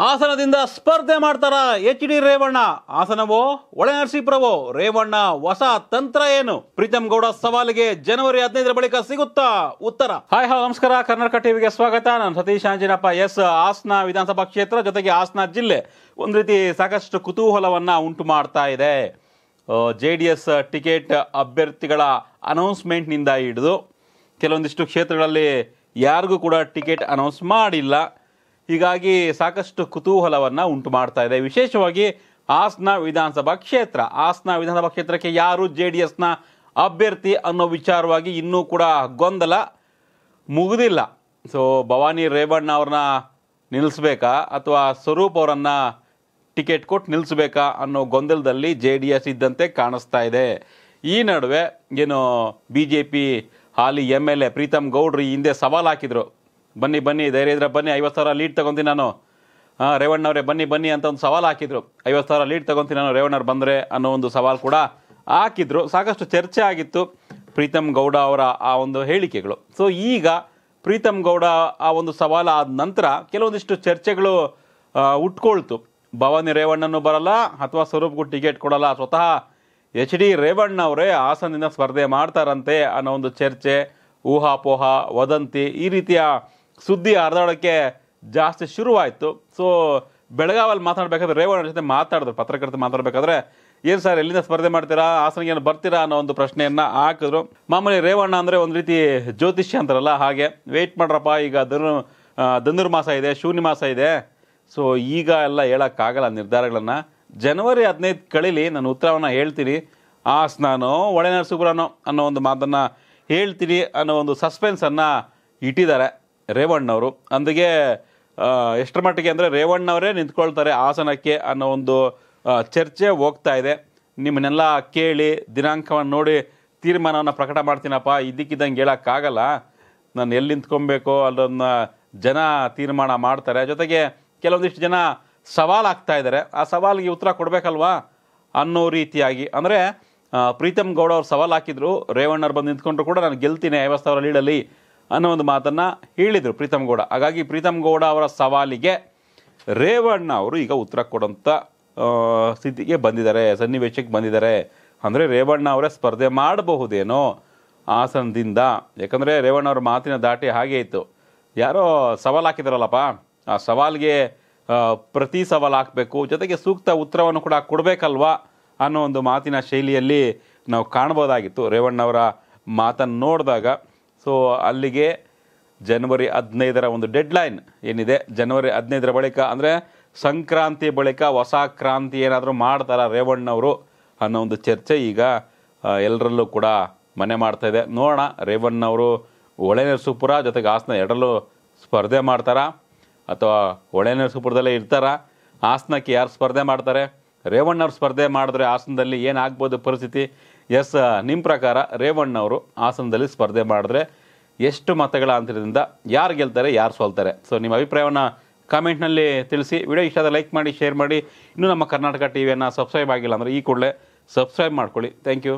ಹಾಸನದಿಂದ ಸ್ಪರ್ಧೆ ಮಾಡ್ತಾರ H D Revanna ಹಾಸನವೋ ಒಳ ನರಸೀಪುರವೋ ರೇವಣ್ಣ ಹೊಸ ತಂತ್ರ ಏನು ಪ್ರೀತಮ್ ಗೌಡ ಸವಾಲಿಗೆ ಜನವರಿ ಹದಿನೈದರ ಬಳಿಕ ಸಿಗುತ್ತಾ ಉತ್ತರ ಹಾಯ್ ಹಲೋ ನಮಸ್ಕಾರ ಕರ್ನಾಟಕ ಟಿವಿಗೆ ಸ್ವಾಗತ ನಾನು ಸತೀಶ್ ಅಂಜಿನಪ್ಪ ಎಸ್ ಹಾಸನ ವಿಧಾನಸಭಾ ಕ್ಷೇತ್ರ ಜೊತೆಗೆ ಹಾಸನ ಜಿಲ್ಲೆ ಒಂದು ರೀತಿ ಸಾಕಷ್ಟು ಕುತೂಹಲವನ್ನ ಉಂಟು ಮಾಡ್ತಾ ಇದೆ ಜೆ ಡಿ ಎಸ್ ಟಿಕೆಟ್ ಅಭ್ಯರ್ಥಿಗಳ ಅನೌನ್ಸ್ಮೆಂಟ್ನಿಂದ ಹಿಡಿದು ಕೆಲವೊಂದಿಷ್ಟು ಕ್ಷೇತ್ರಗಳಲ್ಲಿ ಯಾರಿಗೂ ಕೂಡ ಟಿಕೆಟ್ ಅನೌನ್ಸ್ ಮಾಡಿಲ್ಲ ಹೀಗಾಗಿ ಸಾಕಷ್ಟು ಕುತೂಹಲವನ್ನು ಉಂಟು ಮಾಡ್ತಾ ಇದೆ ವಿಶೇಷವಾಗಿ ಹಾಸನ ವಿಧಾನಸಭಾ ಕ್ಷೇತ್ರ ಹಾಸನ ವಿಧಾನಸಭಾ ಕ್ಷೇತ್ರಕ್ಕೆ ಯಾರು ಜೆ ಡಿ ಎಸ್ನ ಅಭ್ಯರ್ಥಿ ಅನ್ನೋ ವಿಚಾರವಾಗಿ ಇನ್ನೂ ಕೂಡ ಗೊಂದಲ ಮುಗಿದಿಲ್ಲ ಸೊ ಭವಾನಿ ರೇವಣ್ಣ ಅವ್ರನ್ನ ನಿಲ್ಲಿಸ್ಬೇಕಾ ಅಥವಾ ಸ್ವರೂಪ್ ಅವರನ್ನು ಟಿಕೆಟ್ ಕೊಟ್ಟು ನಿಲ್ಲಿಸ್ಬೇಕಾ ಅನ್ನೋ ಗೊಂದಲದಲ್ಲಿ ಜೆ ಡಿ ಎಸ್ ಇದ್ದಂತೆ ಕಾಣಿಸ್ತಾ ಇದೆ ಈ ನಡುವೆ ಏನು ಬಿ ಜೆ ಪಿ ಹಾಲಿ ಎಮ್ ಎಲ್ ಎ ಪ್ರೀತಮ್ ಗೌಡ್ರಿ ಹಿಂದೆ ಸವಾಲು ಹಾಕಿದರು ಬನ್ನಿ ಬನ್ನಿ ಧೈರ್ಯ ಇದ್ರೆ ಬನ್ನಿ ಐವತ್ತು ಸಾವಿರ ಲೀಡ್ ತೊಗೊತೀನಿ ನಾನು ಹಾಂ ರೇವಣ್ಣವರೇ ಬನ್ನಿ ಬನ್ನಿ ಅಂತ ಒಂದು ಸವಾಲು ಹಾಕಿದ್ರು ಐವತ್ತು ಸಾವಿರ ಲೀಡ್ ತೊಗೊತೀನಿ ನಾನು ರೇವಣ್ಣವ್ರು ಬಂದರೆ ಅನ್ನೋ ಒಂದು ಸವಾಲು ಕೂಡ ಹಾಕಿದ್ರು ಸಾಕಷ್ಟು ಚರ್ಚೆ ಆಗಿತ್ತು ಪ್ರೀತಮ್ ಗೌಡ ಅವರ ಆ ಒಂದು ಹೇಳಿಕೆಗಳು ಸೊ ಈಗ ಪ್ರೀತಮ್ ಗೌಡ ಆ ಒಂದು ಸವಾಲು ಆದ ನಂತರ ಕೆಲವೊಂದಿಷ್ಟು ಚರ್ಚೆಗಳು ಉಟ್ಕೊಳ್ತು ಭವಾನಿ ರೇವಣ್ಣನೂ ಬರಲ್ಲ ಅಥವಾ ಸ್ವರೂಪ್ಗೂ ಟಿಕೆಟ್ ಕೊಡಲ್ಲ ಸ್ವತಃ ಎಚ್ ಡಿ ರೇವಣ್ಣ ಅವರೇ ಹಾಸನದಿಂದ ಸ್ಪರ್ಧೆ ಮಾಡ್ತಾರಂತೆ ಅನ್ನೋ ಒಂದು ಚರ್ಚೆ ಊಹಾಪೋಹ ವದಂತಿ ಈ ರೀತಿಯ ಸುದ್ದಿ ಹರಿದಾಡೋಕ್ಕೆ ಜಾಸ್ತಿ ಶುರುವಾಯಿತು ಸೊ ಬೆಳಗಾವಲ್ಲಿ ಮಾತಾಡಬೇಕಾದ್ರೆ ರೇವಣ್ಣ ಜೊತೆ ಮಾತಾಡಿದ್ರು ಪತ್ರಕರ್ತ ಮಾತಾಡಬೇಕಾದ್ರೆ ಏನು ಸರ್ ಎಲ್ಲಿಂದ ಸ್ಪರ್ಧೆ ಮಾಡ್ತೀರಾ ಹಾಸನಿಗೆ ಏನು ಬರ್ತೀರಾ ಅನ್ನೋ ಒಂದು ಪ್ರಶ್ನೆಯನ್ನು ಹಾಕಿದ್ರು ಮಾಮೂಲಿ ರೇವಣ್ಣ ಅಂದರೆ ಒಂದು ರೀತಿ ಜ್ಯೋತಿಷ್ಯ ಅಂತಾರಲ್ಲ ಹಾಗೆ ವೆಯ್ಟ್ ಮಾಡ್ರಪ್ಪ ಈಗ ಧನು ಧನುರ್ಮಾಸ ಇದೆ ಶೂನ್ಯ ಮಾಸ ಇದೆ ಸೊ ಈಗ ಎಲ್ಲ ಹೇಳೋಕ್ಕಾಗಲ್ಲ ನಿರ್ಧಾರಗಳನ್ನು ಜನವರಿ ಹದಿನೈದು ಕಳೀಲಿ ನಾನು ಉತ್ತರವನ್ನು ಹೇಳ್ತೀನಿ ಒಳೆ ಒಳನರಸೀಪುರನೋ ಅನ್ನೋ ಒಂದು ಮಾತನ್ನು ಹೇಳ್ತೀನಿ ಅನ್ನೋ ಒಂದು ಸಸ್ಪೆನ್ಸನ್ನು ಇಟ್ಟಿದ್ದಾರೆ ರೇವಣ್ಣವರು ಅಂದಿಗೆ ಎಷ್ಟರ ಮಟ್ಟಿಗೆ ಅಂದರೆ ರೇವಣ್ಣವರೇ ನಿಂತ್ಕೊಳ್ತಾರೆ ಆಸನಕ್ಕೆ ಅನ್ನೋ ಒಂದು ಚರ್ಚೆ ಹೋಗ್ತಾ ಇದೆ ನಿಮ್ಮನ್ನೆಲ್ಲ ಕೇಳಿ ದಿನಾಂಕವನ್ನು ನೋಡಿ ತೀರ್ಮಾನವನ್ನು ಪ್ರಕಟ ಮಾಡ್ತೀನಪ್ಪ ಇದಕ್ಕಿದ್ದಂಗೆ ಹೇಳೋಕ್ಕಾಗಲ್ಲ ನಾನು ಎಲ್ಲಿ ನಿಂತ್ಕೊಬೇಕು ಅಲ್ಲೊಂದು ಜನ ತೀರ್ಮಾನ ಮಾಡ್ತಾರೆ ಜೊತೆಗೆ ಕೆಲವೊಂದಿಷ್ಟು ಜನ ಸವಾಲು ಆಗ್ತಾ ಇದ್ದಾರೆ ಆ ಸವಾಲಿಗೆ ಉತ್ತರ ಕೊಡಬೇಕಲ್ವಾ ಅನ್ನೋ ರೀತಿಯಾಗಿ ಅಂದರೆ ಪ್ರೀತಮ್ ಗೌಡ ಅವ್ರು ಸವಾಲು ಹಾಕಿದ್ರು ರೇವಣ್ಣವ್ರು ಬಂದು ನಿಂತ್ಕೊಂಡ್ರು ಕೂಡ ನಾನು ಗೆಲ್ತೀನಿ ಐವತ್ತು ಸಾವಿರ ಲೀಡಲ್ಲಿ ಅನ್ನೋ ಒಂದು ಮಾತನ್ನು ಹೇಳಿದರು ಪ್ರೀತಮ್ ಗೌಡ ಹಾಗಾಗಿ ಪ್ರೀತಮ್ ಗೌಡ ಅವರ ಸವಾಲಿಗೆ ರೇವಣ್ಣ ಅವರು ಈಗ ಉತ್ತರ ಕೊಡೋಂಥ ಸ್ಥಿತಿಗೆ ಬಂದಿದ್ದಾರೆ ಸನ್ನಿವೇಶಕ್ಕೆ ಬಂದಿದ್ದಾರೆ ಅಂದರೆ ರೇವಣ್ಣ ಅವರೇ ಸ್ಪರ್ಧೆ ಮಾಡಬಹುದೇನೋ ಆಸನದಿಂದ ಯಾಕಂದರೆ ರೇವಣ್ಣ ಅವರ ಮಾತಿನ ದಾಟಿ ಹಾಗೆ ಇತ್ತು ಯಾರೋ ಸವಾಲು ಹಾಕಿದಾರಲ್ಲಪ್ಪ ಆ ಸವಾಲಿಗೆ ಪ್ರತಿ ಸವಾಲು ಹಾಕಬೇಕು ಜೊತೆಗೆ ಸೂಕ್ತ ಉತ್ತರವನ್ನು ಕೂಡ ಕೊಡಬೇಕಲ್ವಾ ಅನ್ನೋ ಒಂದು ಮಾತಿನ ಶೈಲಿಯಲ್ಲಿ ನಾವು ಕಾಣ್ಬೋದಾಗಿತ್ತು ರೇವಣ್ಣವರ ಮಾತನ್ನು ನೋಡಿದಾಗ ಸೊ ಅಲ್ಲಿಗೆ ಜನವರಿ ಹದಿನೈದರ ಒಂದು ಡೆಡ್ಲೈನ್ ಏನಿದೆ ಜನವರಿ ಹದಿನೈದರ ಬಳಿಕ ಅಂದರೆ ಸಂಕ್ರಾಂತಿ ಬಳಿಕ ಹೊಸ ಕ್ರಾಂತಿ ಏನಾದರೂ ಮಾಡ್ತಾರ ರೇವಣ್ಣವರು ಅನ್ನೋ ಒಂದು ಚರ್ಚೆ ಈಗ ಎಲ್ಲರಲ್ಲೂ ಕೂಡ ಮನೆ ಮಾಡ್ತಾ ಇದೆ ನೋಡೋಣ ರೇವಣ್ಣವರು ಒಳೆನರಸೀಪುರ ಜೊತೆಗೆ ಹಾಸನ ಎರಡಲ್ಲೂ ಸ್ಪರ್ಧೆ ಮಾಡ್ತಾರಾ ಅಥವಾ ಒಳೆನರಸೀಪುರದಲ್ಲೇ ಇರ್ತಾರ ಹಾಸನಕ್ಕೆ ಯಾರು ಸ್ಪರ್ಧೆ ಮಾಡ್ತಾರೆ ರೇವಣ್ಣವ್ರು ಸ್ಪರ್ಧೆ ಮಾಡಿದ್ರೆ ಆಸನದಲ್ಲಿ ಏನಾಗ್ಬೋದು ಪರಿಸ್ಥಿತಿ ಎಸ್ ನಿಮ್ಮ ಪ್ರಕಾರ ರೇವಣ್ಣವರು ಹಾಸನದಲ್ಲಿ ಸ್ಪರ್ಧೆ ಮಾಡಿದ್ರೆ ಎಷ್ಟು ಮತಗಳ ಅಂತರದಿಂದ ಯಾರು ಗೆಲ್ತಾರೆ ಯಾರು ಸೋಲ್ತಾರೆ ಸೊ ನಿಮ್ಮ ಅಭಿಪ್ರಾಯವನ್ನು ಕಾಮೆಂಟ್ನಲ್ಲಿ ತಿಳಿಸಿ ವಿಡಿಯೋ ಇಷ್ಟ ಆದರೆ ಲೈಕ್ ಮಾಡಿ ಶೇರ್ ಮಾಡಿ ಇನ್ನೂ ನಮ್ಮ ಕರ್ನಾಟಕ ವಿಯನ್ನು ಸಬ್ಸ್ಕ್ರೈಬ್ ಆಗಿಲ್ಲ ಅಂದರೆ ಈ ಕೂಡಲೇ ಸಬ್ಸ್ಕ್ರೈಬ್ ಮಾಡ್ಕೊಳ್ಳಿ ಥ್ಯಾಂಕ್ ಯು